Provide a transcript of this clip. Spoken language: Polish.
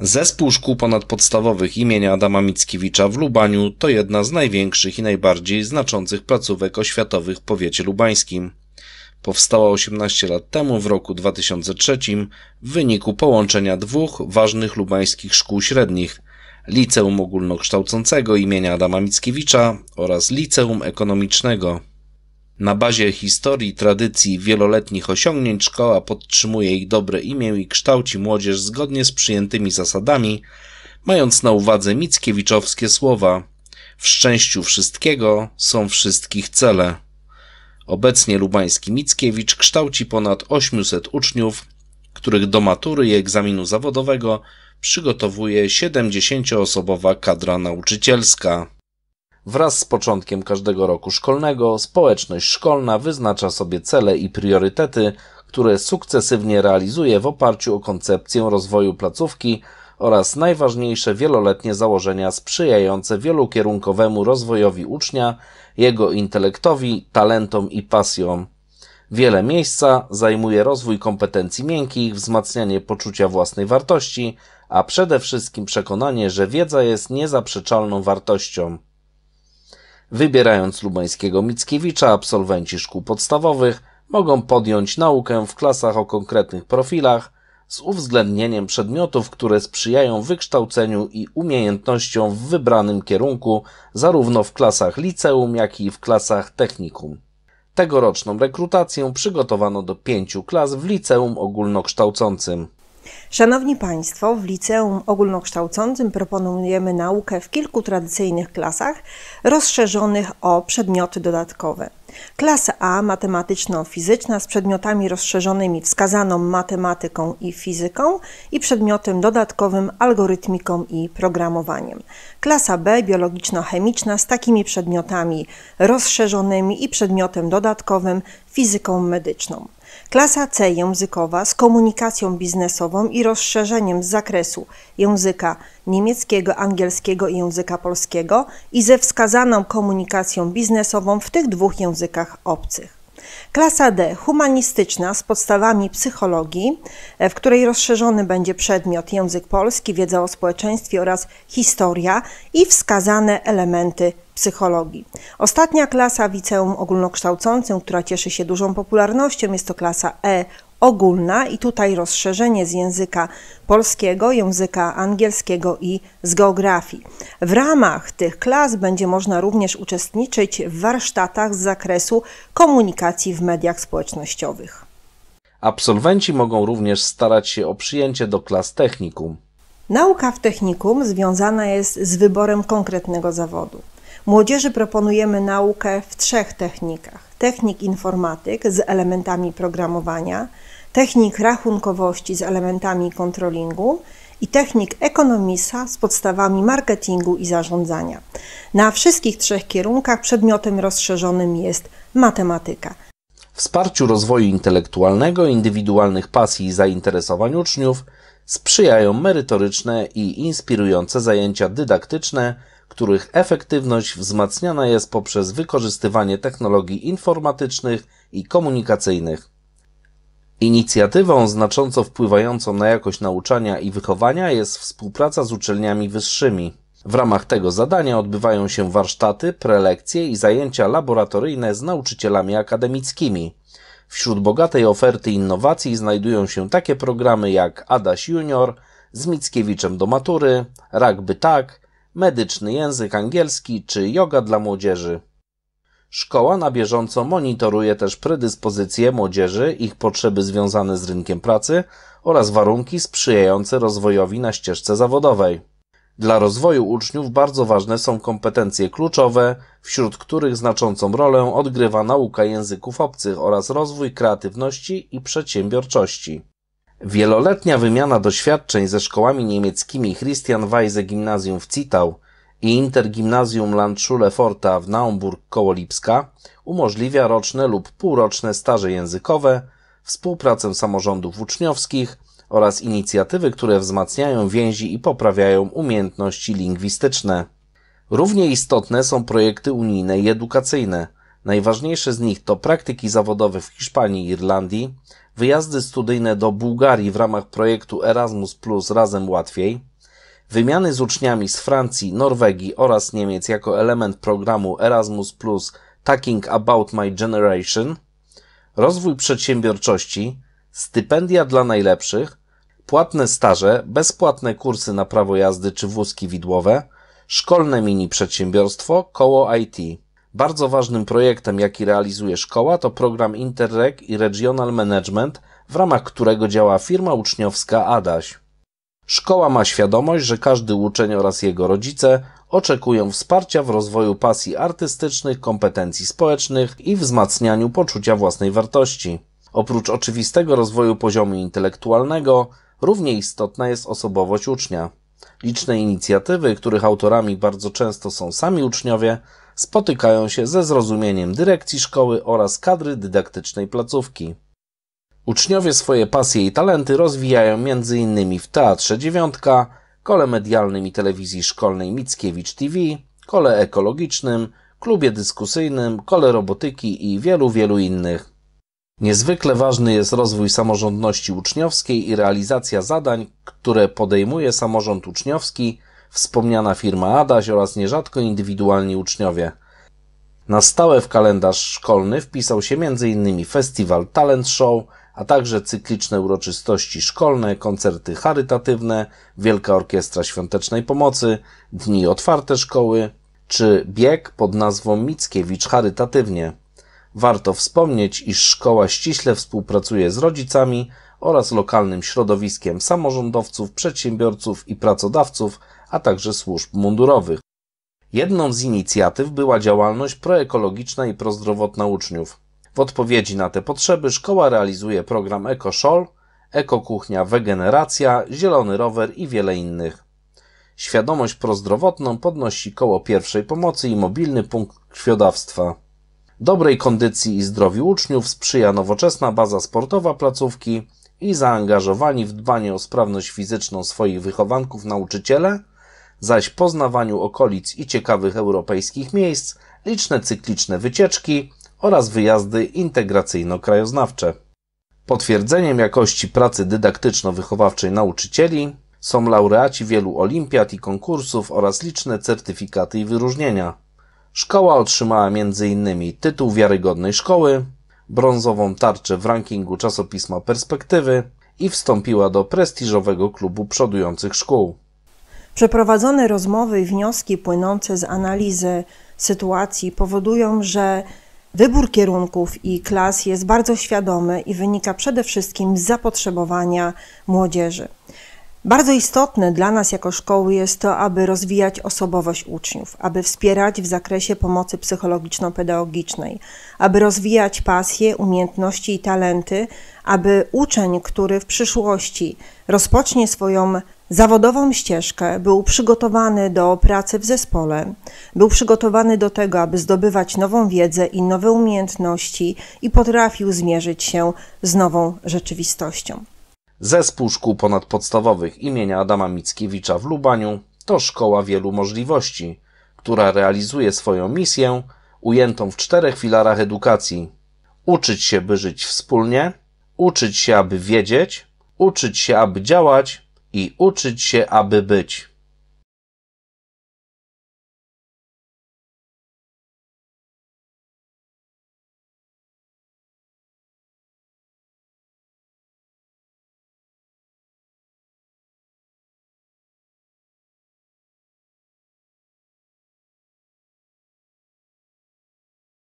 Zespół szkół ponadpodstawowych imienia Adama Mickiewicza w Lubaniu to jedna z największych i najbardziej znaczących placówek oświatowych w powiecie lubańskim. Powstała 18 lat temu w roku 2003 w wyniku połączenia dwóch ważnych lubańskich szkół średnich – Liceum Ogólnokształcącego imienia Adama Mickiewicza oraz Liceum Ekonomicznego. Na bazie historii, tradycji i wieloletnich osiągnięć szkoła podtrzymuje ich dobre imię i kształci młodzież zgodnie z przyjętymi zasadami, mając na uwadze mickiewiczowskie słowa w szczęściu wszystkiego są wszystkich cele. Obecnie lubański Mickiewicz kształci ponad 800 uczniów, których do matury i egzaminu zawodowego przygotowuje 70-osobowa kadra nauczycielska. Wraz z początkiem każdego roku szkolnego społeczność szkolna wyznacza sobie cele i priorytety, które sukcesywnie realizuje w oparciu o koncepcję rozwoju placówki oraz najważniejsze wieloletnie założenia sprzyjające wielokierunkowemu rozwojowi ucznia, jego intelektowi, talentom i pasjom. Wiele miejsca zajmuje rozwój kompetencji miękkich, wzmacnianie poczucia własnej wartości, a przede wszystkim przekonanie, że wiedza jest niezaprzeczalną wartością. Wybierając lubańskiego Mickiewicza, absolwenci szkół podstawowych mogą podjąć naukę w klasach o konkretnych profilach z uwzględnieniem przedmiotów, które sprzyjają wykształceniu i umiejętnościom w wybranym kierunku zarówno w klasach liceum, jak i w klasach technikum. Tegoroczną rekrutację przygotowano do pięciu klas w liceum ogólnokształcącym. Szanowni Państwo, w liceum ogólnokształcącym proponujemy naukę w kilku tradycyjnych klasach rozszerzonych o przedmioty dodatkowe. Klasa A matematyczno-fizyczna z przedmiotami rozszerzonymi wskazaną matematyką i fizyką i przedmiotem dodatkowym algorytmiką i programowaniem. Klasa B biologiczno-chemiczna z takimi przedmiotami rozszerzonymi i przedmiotem dodatkowym fizyką medyczną. Klasa C językowa z komunikacją biznesową i rozszerzeniem zakresu języka niemieckiego, angielskiego i języka polskiego i ze wskazaną komunikacją biznesową w tych dwóch językach obcych. Klasa D humanistyczna z podstawami psychologii, w której rozszerzony będzie przedmiot język polski, wiedza o społeczeństwie oraz historia i wskazane elementy psychologii. Ostatnia klasa w liceum ogólnokształcącym, która cieszy się dużą popularnością, jest to klasa E ogólna i tutaj rozszerzenie z języka polskiego, języka angielskiego i z geografii. W ramach tych klas będzie można również uczestniczyć w warsztatach z zakresu komunikacji w mediach społecznościowych. Absolwenci mogą również starać się o przyjęcie do klas technikum. Nauka w technikum związana jest z wyborem konkretnego zawodu. Młodzieży proponujemy naukę w trzech technikach: technik informatyk z elementami programowania, technik rachunkowości z elementami kontrolingu i technik ekonomisa z podstawami marketingu i zarządzania. Na wszystkich trzech kierunkach przedmiotem rozszerzonym jest matematyka. Wsparciu rozwoju intelektualnego, indywidualnych pasji i zainteresowań uczniów sprzyjają merytoryczne i inspirujące zajęcia dydaktyczne których efektywność wzmacniana jest poprzez wykorzystywanie technologii informatycznych i komunikacyjnych. Inicjatywą znacząco wpływającą na jakość nauczania i wychowania jest współpraca z uczelniami wyższymi. W ramach tego zadania odbywają się warsztaty, prelekcje i zajęcia laboratoryjne z nauczycielami akademickimi. Wśród bogatej oferty innowacji znajdują się takie programy jak Adaś Junior z Mickiewiczem do matury, Rugby Tak, medyczny język angielski czy yoga dla młodzieży. Szkoła na bieżąco monitoruje też predyspozycje młodzieży, ich potrzeby związane z rynkiem pracy oraz warunki sprzyjające rozwojowi na ścieżce zawodowej. Dla rozwoju uczniów bardzo ważne są kompetencje kluczowe, wśród których znaczącą rolę odgrywa nauka języków obcych oraz rozwój kreatywności i przedsiębiorczości. Wieloletnia wymiana doświadczeń ze szkołami niemieckimi Christian Weise Gymnasium w Citał i Intergymnasium Landschule Forta w Naumburg koło Lipska umożliwia roczne lub półroczne staże językowe, współpracę samorządów uczniowskich oraz inicjatywy, które wzmacniają więzi i poprawiają umiejętności lingwistyczne. Równie istotne są projekty unijne i edukacyjne – Najważniejsze z nich to praktyki zawodowe w Hiszpanii i Irlandii, wyjazdy studyjne do Bułgarii w ramach projektu Erasmus Plus Razem Łatwiej, wymiany z uczniami z Francji, Norwegii oraz Niemiec jako element programu Erasmus Plus Talking About My Generation, rozwój przedsiębiorczości, stypendia dla najlepszych, płatne staże, bezpłatne kursy na prawo jazdy czy wózki widłowe, szkolne mini przedsiębiorstwo, koło IT. Bardzo ważnym projektem, jaki realizuje szkoła, to program Interreg i Regional Management, w ramach którego działa firma uczniowska Adaś. Szkoła ma świadomość, że każdy uczeń oraz jego rodzice oczekują wsparcia w rozwoju pasji artystycznych, kompetencji społecznych i wzmacnianiu poczucia własnej wartości. Oprócz oczywistego rozwoju poziomu intelektualnego, równie istotna jest osobowość ucznia. Liczne inicjatywy, których autorami bardzo często są sami uczniowie, spotykają się ze zrozumieniem dyrekcji szkoły oraz kadry dydaktycznej placówki. Uczniowie swoje pasje i talenty rozwijają m.in. w Teatrze Dziewiątka, kole medialnym i telewizji szkolnej Mickiewicz TV, kole ekologicznym, klubie dyskusyjnym, kole robotyki i wielu, wielu innych. Niezwykle ważny jest rozwój samorządności uczniowskiej i realizacja zadań, które podejmuje samorząd uczniowski wspomniana firma Adaś oraz nierzadko indywidualni uczniowie. Na stałe w kalendarz szkolny wpisał się m.in. festiwal Talent Show, a także cykliczne uroczystości szkolne, koncerty charytatywne, Wielka Orkiestra Świątecznej Pomocy, Dni Otwarte Szkoły czy bieg pod nazwą Mickiewicz Charytatywnie. Warto wspomnieć, iż szkoła ściśle współpracuje z rodzicami oraz lokalnym środowiskiem samorządowców, przedsiębiorców i pracodawców a także służb mundurowych. Jedną z inicjatyw była działalność proekologiczna i prozdrowotna uczniów. W odpowiedzi na te potrzeby szkoła realizuje program EkoShol, Ekokuchnia Wegeneracja, Zielony Rower i wiele innych. Świadomość prozdrowotną podnosi koło pierwszej pomocy i mobilny punkt krwiodawstwa. Dobrej kondycji i zdrowiu uczniów sprzyja nowoczesna baza sportowa placówki i zaangażowani w dbanie o sprawność fizyczną swoich wychowanków nauczyciele zaś poznawaniu okolic i ciekawych europejskich miejsc, liczne cykliczne wycieczki oraz wyjazdy integracyjno-krajoznawcze. Potwierdzeniem jakości pracy dydaktyczno-wychowawczej nauczycieli są laureaci wielu olimpiad i konkursów oraz liczne certyfikaty i wyróżnienia. Szkoła otrzymała m.in. tytuł wiarygodnej szkoły, brązową tarczę w rankingu czasopisma Perspektywy i wstąpiła do prestiżowego klubu przodujących szkół. Przeprowadzone rozmowy i wnioski płynące z analizy sytuacji powodują, że wybór kierunków i klas jest bardzo świadomy i wynika przede wszystkim z zapotrzebowania młodzieży. Bardzo istotne dla nas jako szkoły jest to, aby rozwijać osobowość uczniów, aby wspierać w zakresie pomocy psychologiczno-pedagogicznej, aby rozwijać pasje, umiejętności i talenty, aby uczeń, który w przyszłości rozpocznie swoją zawodową ścieżkę, był przygotowany do pracy w zespole, był przygotowany do tego, aby zdobywać nową wiedzę i nowe umiejętności i potrafił zmierzyć się z nową rzeczywistością. Zespół Szkół Ponadpodstawowych imienia Adama Mickiewicza w Lubaniu to szkoła wielu możliwości, która realizuje swoją misję ujętą w czterech filarach edukacji: uczyć się, by żyć wspólnie, uczyć się, aby wiedzieć, uczyć się, aby działać i uczyć się, aby być.